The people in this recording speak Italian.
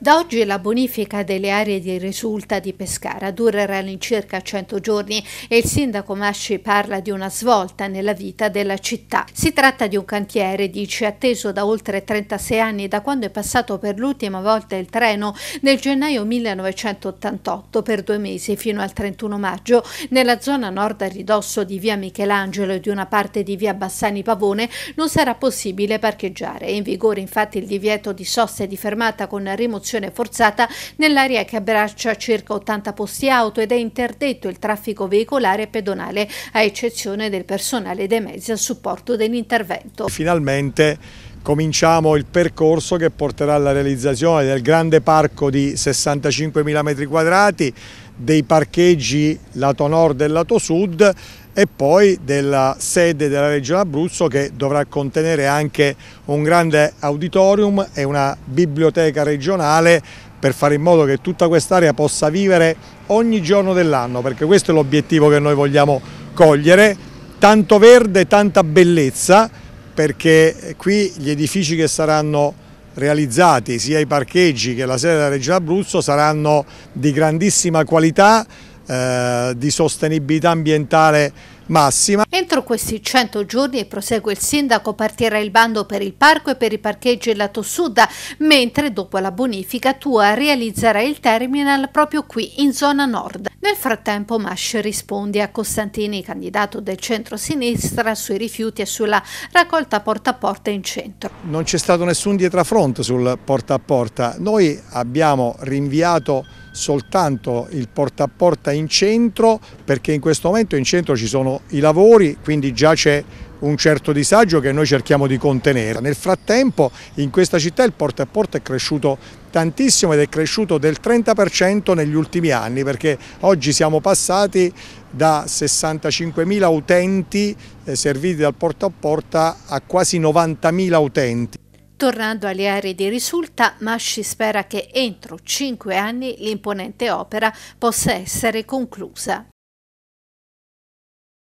Da oggi la bonifica delle aree di risulta di Pescara durerà all'incirca 100 giorni e il sindaco Masci parla di una svolta nella vita della città. Si tratta di un cantiere, dice, atteso da oltre 36 anni da quando è passato per l'ultima volta il treno nel gennaio 1988 per due mesi fino al 31 maggio nella zona nord a ridosso di via Michelangelo e di una parte di via Bassani Pavone non sarà possibile parcheggiare. È in vigore infatti il divieto di sosta e di fermata con rimozione riduzione forzata nell'area che abbraccia circa 80 posti auto ed è interdetto il traffico veicolare e pedonale, a eccezione del personale dei mezzi a supporto dell'intervento. Finalmente cominciamo il percorso che porterà alla realizzazione del grande parco di 65.000 metri quadrati, dei parcheggi lato nord e lato sud e poi della sede della Regione Abruzzo che dovrà contenere anche un grande auditorium e una biblioteca regionale per fare in modo che tutta quest'area possa vivere ogni giorno dell'anno, perché questo è l'obiettivo che noi vogliamo cogliere, tanto verde, tanta bellezza, perché qui gli edifici che saranno realizzati, sia i parcheggi che la sede della Regione Abruzzo, saranno di grandissima qualità, eh, di sostenibilità ambientale massima. Entro questi 100 giorni, prosegue il sindaco, partirà il bando per il parco e per i parcheggi lato sud, mentre dopo la bonifica Tua realizzerà il terminal proprio qui in zona nord. Nel frattempo Masch risponde a Costantini, candidato del centro-sinistra, sui rifiuti e sulla raccolta porta a porta in centro. Non c'è stato nessun dietrafront sul porta a porta. Noi abbiamo rinviato soltanto il porta a porta in centro perché in questo momento in centro ci sono i lavori, quindi già c'è un certo disagio che noi cerchiamo di contenere. Nel frattempo in questa città il porta a porta è cresciuto tantissimo ed è cresciuto del 30% negli ultimi anni perché oggi siamo passati da 65.000 utenti eh, serviti dal porta a porta a quasi 90.000 utenti. Tornando alle aree di risulta, Masci spera che entro cinque anni l'imponente opera possa essere conclusa.